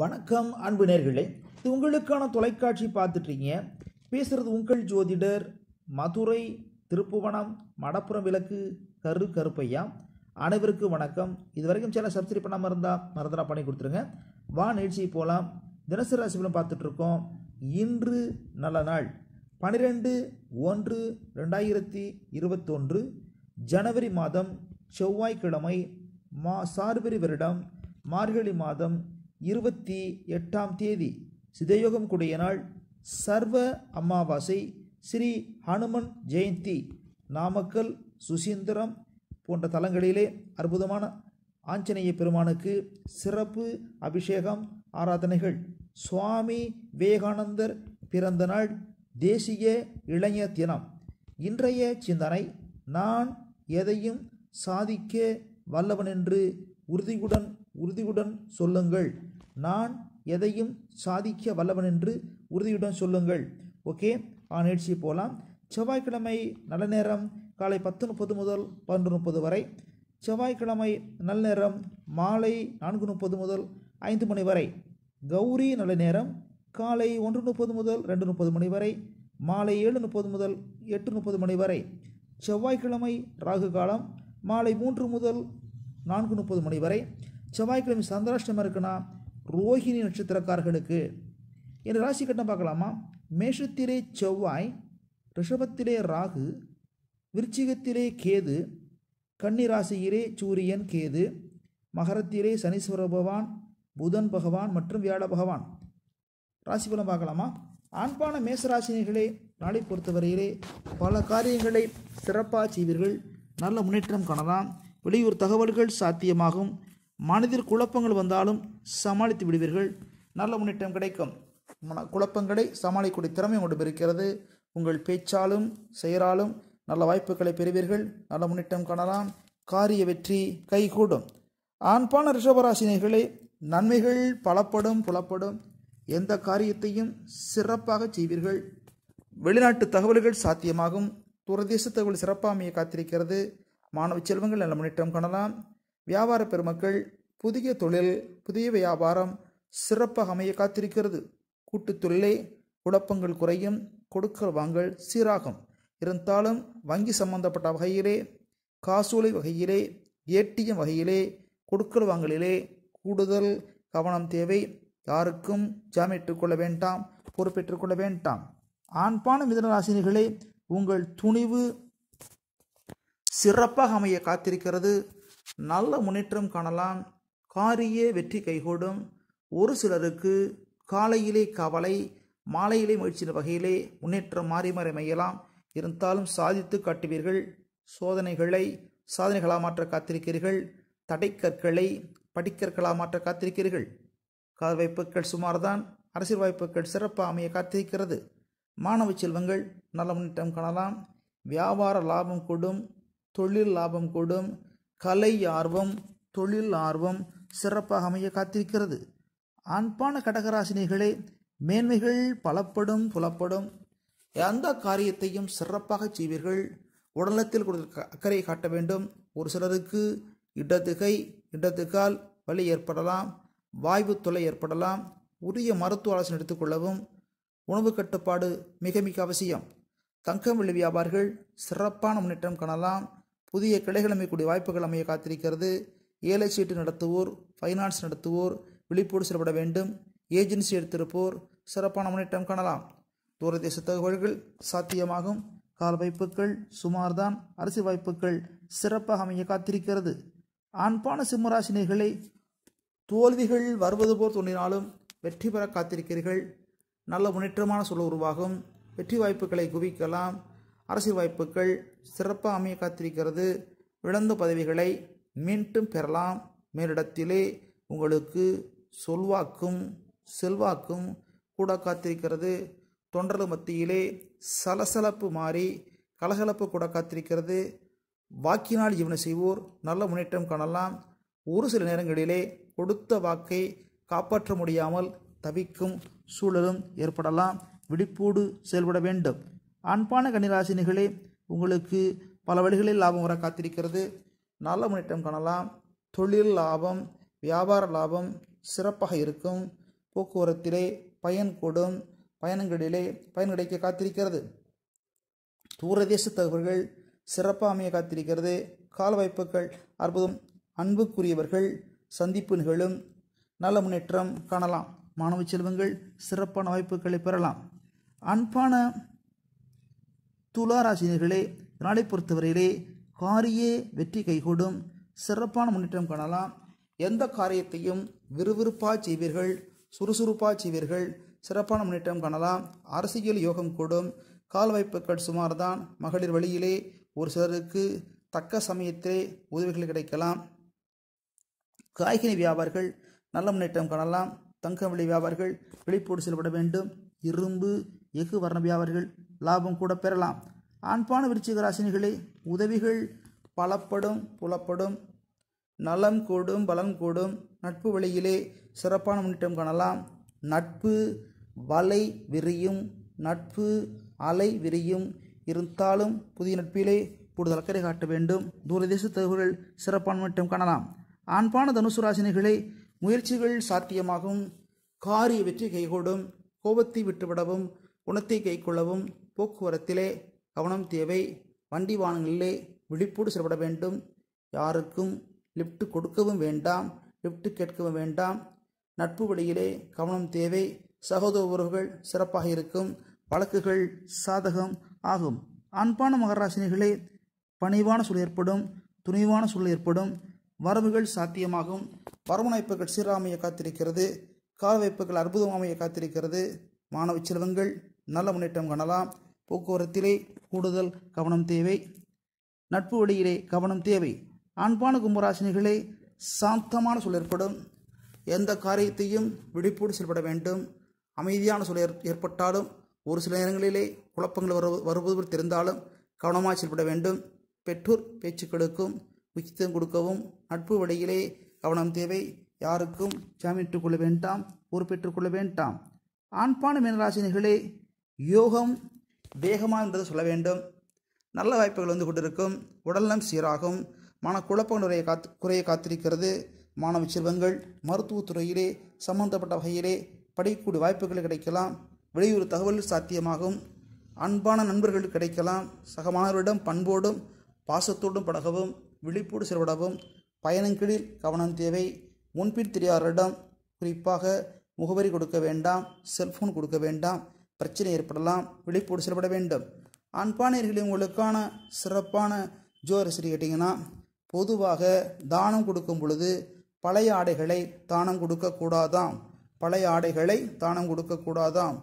வணக்கம் அன்பு நேர்களே இது உங்களுக்கான தொலைக்காட்சி பார்த்துட்ருங்க பேசுகிறது உங்கள் ஜோதிடர் மதுரை திருப்புவனம் மடப்புறம் விளக்கு கரு கருப்பையா அனைவருக்கும் வணக்கம் இது வரைக்கும் சேனல் சப்ஸ்கிரைப் பண்ணாமல் இருந்தால் மறந்துடா பண்ணி கொடுத்துருங்க வா நிகழ்ச்சி போகலாம் தினசரி ராசிபலம் பார்த்துட்ருக்கோம் இன்று நல்ல நாள் பனிரெண்டு ஒன்று ரெண்டாயிரத்தி இருபத்தொன்று ஜனவரி மாதம் செவ்வாய்க்கிழமை மா சார்பெரி வருடம் மார்கழி மாதம் இருபத்தி எட்டாம் தேதி சிதயோகம் கூடிய நாள் சர்வ அமாவாசை ஸ்ரீ ஹனுமன் ஜெயந்தி நாமக்கல் சுசீந்திரம் போன்ற தலங்களிலே அற்புதமான ஆஞ்சநேய பெருமானுக்கு சிறப்பு அபிஷேகம் ஆராதனைகள் சுவாமி விவேகானந்தர் பிறந்த நாள் தேசிய இளைஞர் தினம் இன்றைய சிந்தனை நான் எதையும் சாதிக்க வல்லவன் என்று உறுதியுடன் உறுதியுடன் சொல்லுங்கள் நான் எதையும் சாதிக்க வல்லவன் என்று உறுதியுடன் சொல்லுங்கள் ஓகே ஆ நிகழ்ச்சி போகலாம் செவ்வாய்க்கிழமை நல்ல நேரம் காலை பத்து முப்பது முதல் பன்னெண்டு முப்பது வரை செவ்வாய்க்கிழமை நல்ல நேரம் மாலை நான்கு முப்பது முதல் ஐந்து மணி வரை கௌரி நல்ல நேரம் காலை ஒன்று முப்பது முதல் ரெண்டு முப்பது மணி வரை மாலை ஏழு முப்பது முதல் எட்டு முப்பது மணி வரை செவ்வாய்க்கிழமை ராகு காலம் மாலை மூன்று முதல் நான்கு முப்பது மணி வரை செவ்வாய்க்கிழமை சந்திராஷ்டமம் இருக்குன்னா ரோஹிணி நட்சத்திரக்காரர்களுக்கு என் ராசி கட்டம் பார்க்கலாமா மேஷத்திலே செவ்வாய் ரிஷபத்திலே ராகு விருச்சிகத்திலே கேது கன்னி ராசியிலே சூரியன் கேது மகரத்திலே சனீஸ்வர பகவான் புதன் பகவான் மற்றும் வியாழ பகவான் ராசி பலம் பார்க்கலாமா ஆண்பான மேசராசினிகளே நாளை பொறுத்தவரையிலே பல காரியங்களை சிறப்பாக செய்வீர்கள் நல்ல முன்னேற்றம் காணலாம் வெளியூர் தகவல்கள் சாத்தியமாகும் மனதில் குழப்பங்கள் வந்தாலும் சமாளித்து விடுவீர்கள் நல்ல முன்னேற்றம் கிடைக்கும் மன குழப்பங்களை சமாளிக்கக்கூடிய திறமை உங்களுக்கு இருக்கிறது உங்கள் பேச்சாலும் செயலாலும் நல்ல வாய்ப்புகளை பெறுவீர்கள் நல்ல முன்னேற்றம் காணலாம் காரிய வெற்றி கைகூடும் ஆண்பான ரிஷபராசினியர்களே நன்மைகள் பலப்படும் புலப்படும் எந்த காரியத்தையும் சிறப்பாக செய்வீர்கள் வெளிநாட்டு தகவல்கள் சாத்தியமாகும் துரதேச தகவல் சிறப்பாமையை காத்திருக்கிறது மாணவ செல்வங்கள் நல்ல முன்னேற்றம் காணலாம் வியாபார பெருமக்கள் புதிய தொழில் புதிய வியாபாரம் சிறப்பாக அமைய காத்திருக்கிறது கூட்டு தொழிலே குழப்பங்கள் குறையும் கொடுக்கல் வாங்கல் சீராகும் இருந்தாலும் வங்கி சம்பந்தப்பட்ட வகையிலே காசோலை வகையிலே ஏடிஎம் வகையிலே கொடுக்கல் வாங்கலிலே கூடுதல் கவனம் தேவை யாருக்கும் ஜாமீட்டு கொள்ள வேண்டாம் பொறுப்பேற்றுக் கொள்ள வேண்டாம் ஆண்பான மிதனராசினிகளே உங்கள் துணிவு சிறப்பாக அமைய காத்திருக்கிறது நல்ல முன்னேற்றம் காணலாம் காரிய வெற்றி கைகூடும் ஒரு சிலருக்கு காலையிலே கவலை மாலையிலே முயற்சியின் வகையிலே முன்னேற்றம் மாறி மாறி அமையலாம் இருந்தாலும் சாதித்து காட்டுவீர்கள் சோதனைகளை சாதனைகளாக மாற்ற காத்திருக்கிறீர்கள் தடைக்கற்களை படிக்கற்களாக மாற்ற காத்திருக்கிறீர்கள் கால் வாய்ப்புகள் தான் அரசியல் வாய்ப்புகள் சிறப்பாக அமைய காத்திருக்கிறது மாணவ செல்வங்கள் நல்ல முன்னேற்றம் காணலாம் வியாபார லாபம் கூடும் தொழில் லாபம் கூடும் கலை ஆர்வம் தொழில் ஆர்வம் சிறப்பாக அமைய காத்திருக்கிறது அன்பான கடகராசினிகளே மேன்மைகள் பலப்படும் புலப்படும் எந்த காரியத்தையும் சிறப்பாக செய்வீர்கள் உடலத்தில் கொடுத்த அக்கறை காட்ட வேண்டும் ஒரு சிலருக்கு இடத்துகை இடத்துக்கால் வலி ஏற்படலாம் வாய்வு தொலை ஏற்படலாம் உரிய மருத்துவ ஆலோசனை எடுத்துக்கொள்ளவும் உணவு கட்டுப்பாடு மிக மிக அவசியம் தங்கம் வெளி வியாபாரிகள் சிறப்பான முன்னேற்றம் காணலாம் புதிய கிளைகள் அமையக்கூடிய வாய்ப்புகள் அமைய காத்திருக்கிறது ஏழை சீட்டு நடத்துவோர் ஃபைனான்ஸ் நடத்துவோர் விழிப்போடு செயல்பட வேண்டும் ஏஜென்சி எடுத்திருப்போர் சிறப்பான முன்னேற்றம் காணலாம் தூரதேச தகவல்கள் சாத்தியமாகும் கால் வாய்ப்புகள் சுமார்தான் அரசு வாய்ப்புகள் சிறப்பாக அமைய காத்திருக்கிறது ஆண்பான சிம்மராசினிகளை தோல்விகள் வருவது போல் தோன்றினாலும் வெற்றி பெற காத்திருக்கிறீர்கள் நல்ல முன்னேற்றமான சூழல் உருவாகும் வெற்றி வாய்ப்புகளை குவிக்கலாம் அரசியல் வாய்ப்புகள் சிறப்பாக அமைய காத்திருக்கிறது விளந்த பதவிகளை மீண்டும் பெறலாம் மேலிடத்திலே உங்களுக்கு சொல்வாக்கும் செல்வாக்கும் கூட காத்திருக்கிறது தொண்டர்கள் மத்தியிலே சலசலப்பு மாறி கலகலப்பு கூட காத்திருக்கிறது வாக்கினால் ஜீவனம் செய்வோர் நல்ல முன்னேற்றம் காணலாம் ஒரு சில நேரங்களிலே கொடுத்த வாக்கை காப்பாற்ற முடியாமல் தவிக்கும் சூழலும் ஏற்படலாம் விழிப்போடு செயல்பட வேண்டும் அன்பான கன்னிராசினிகளே உங்களுக்கு பல வழிகளில் லாபம் வர காத்திருக்கிறது நல்ல முன்னேற்றம் காணலாம் தொழில் லாபம் வியாபார லாபம் சிறப்பாக இருக்கும் போக்குவரத்திலே பயன் கூடும் பயணங்களிலே பயன் கிடைக்க காத்திருக்கிறது தூரதேச தகவல்கள் சிறப்பாக அமைய காத்திருக்கிறது கால வாய்ப்புகள் அற்புதம் அன்புக்குரியவர்கள் சந்திப்பு நிகழும் நல்ல முன்னேற்றம் காணலாம் மாணவ செல்வங்கள் சிறப்பான வாய்ப்புகளை பெறலாம் அன்பான துளாராசினர்களே நாளை பொறுத்தவரையிலே காரியே வெற்றி கைகூடும் சிறப்பான முன்னேற்றம் காணலாம் எந்த காரியத்தையும் விறுவிறுப்பாக செய்வீர்கள் சுறுசுறுப்பாக செய்வீர்கள் சிறப்பான முன்னேற்றம் காணலாம் அரசியல் யோகம் கூடும் கால் வாய்ப்புகள் தான் மகளிர் வழியிலே ஒரு சிலருக்கு தக்க சமயத்திலே உதவிகள் கிடைக்கலாம் காய்கறி வியாபாரிகள் நல்ல முன்னேற்றம் காணலாம் தங்கம் விலை வியாபாரிகள் விழிப்போடு செயல்பட வேண்டும் இரும்பு எஃகு வர்ண வியாபாரிகள் லாபம் கூட பெறலாம் ஆண்பான விருச்சிக ராசினிகளே உதவிகள் பலப்படும் புலப்படும் நலம் கூடும் பலம் கூடும் நட்பு வழியிலே சிறப்பான முன்னேற்றம் காணலாம் நட்பு வலை விரியும் நட்பு அலை விரியும் இருந்தாலும் புதிய நட்பிலே கூடுதல் அக்கறை காட்ட வேண்டும் தூரதேச தகவல்கள் சிறப்பான முன்னேற்றம் காணலாம் ஆண்பான தனுசு ராசினிகளே முயற்சிகள் சாத்தியமாகும் காரிய வெற்றி கைகூடும் கோபத்தை விட்டுவிடவும் குணத்தை கைக்கொள்ளவும் போக்குவரத்திலே கவனம் தேவை வண்டி வாகனங்களிலே விழிப்போடு செயல்பட வேண்டும் யாருக்கும் லிஃப்ட் கொடுக்கவும் வேண்டாம் லிஃப்ட் கேட்கவும் வேண்டாம் நட்பு வழியிலே கவனம் தேவை சகோதர உறவுகள் சிறப்பாக இருக்கும் வழக்குகள் சாதகம் ஆகும் அன்பான மகராசினிகளே பணிவான சூழல் ஏற்படும் துணிவான சூழல் ஏற்படும் வரவுகள் சாத்தியமாகும் வரவணைப்புகள் சீராமைய காத்திருக்கிறது கால வைப்புகள் அற்புதமாமையை காத்திருக்கிறது மாணவ செல்வங்கள் நல்ல முன்னேற்றம் காணலாம் போக்குவரத்திலே கூடுதல் கவனம் தேவை நட்பு வழியிலே கவனம் தேவை அன்பான கும்பராசினிகளே சாந்தமான சூழல் ஏற்படும் எந்த காரியத்தையும் விழிப்போடு செயல்பட வேண்டும் அமைதியான சூழல் ஏற்பட்டாலும் ஒரு சில நேரங்களிலே குழப்பங்கள் வரு வருவது தெரிந்தாலும் கவனமாக செயல்பட வேண்டும் பெற்றோர் பேச்சுக்களுக்கும் உச்சித்தம் கொடுக்கவும் நட்பு வழியிலே கவனம் தேவை யாருக்கும் ஜாமீன் கொள்ள வேண்டாம் பொறுப்பேற்றுக்கொள்ள வேண்டாம் ஆண்பான மீனராசினிகளே யோகம் வேகமாக என்பதை சொல்ல வேண்டும் நல்ல வாய்ப்புகள் வந்து கொண்டிருக்கும் உடல்நலம் சீராகும் மனக்குழப்பம் நிறைய காத்து குறைய காத்திருக்கிறது மாணவ செல்வங்கள் மருத்துவத்துறையிலே சம்பந்தப்பட்ட வகையிலே படிக்கக்கூடிய வாய்ப்புகள் கிடைக்கலாம் வெளியூர் தகவல் சாத்தியமாகும் அன்பான நண்பர்கள் கிடைக்கலாம் சக பண்போடும் பாசத்தோடும் பழகவும் விழிப்போடு செயல்படவும் பயணங்களில் கவனம் தேவை முன்பின் தெரியாதவரிடம் குறிப்பாக முகவரி கொடுக்க வேண்டாம் செல்ஃபோன் கொடுக்க வேண்டாம் பிரச்சனை ஏற்படலாம் விழிப்போடு செயல்பட வேண்டும் அன்பானியர்களே உங்களுக்கான சிறப்பான ஜோர் கேட்டிங்கன்னா பொதுவாக தானம் கொடுக்கும் பொழுது பழைய ஆடைகளை தானம் கொடுக்கக்கூடாதாம் பழைய ஆடைகளை தானம் கொடுக்கக்கூடாதாம்